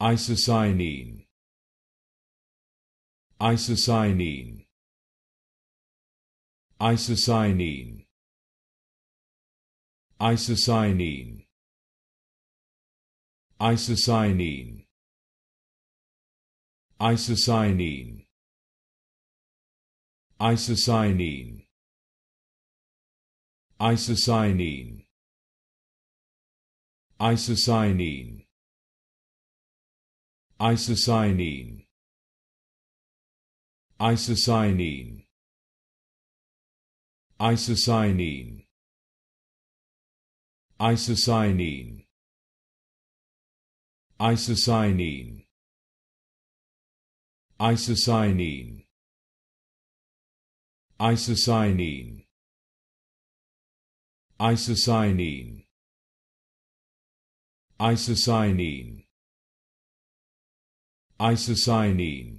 Isocyanine Isocyanine Isocyanine Isocyanine Isocyanine Isocyanine Isocyanine Isocyanine Isocyanine Isocyanine Isocyanine Isocyanine Isocyanine Isocyanine Isocyanine Isocyanine Isocyanine Isocyanine isocyanine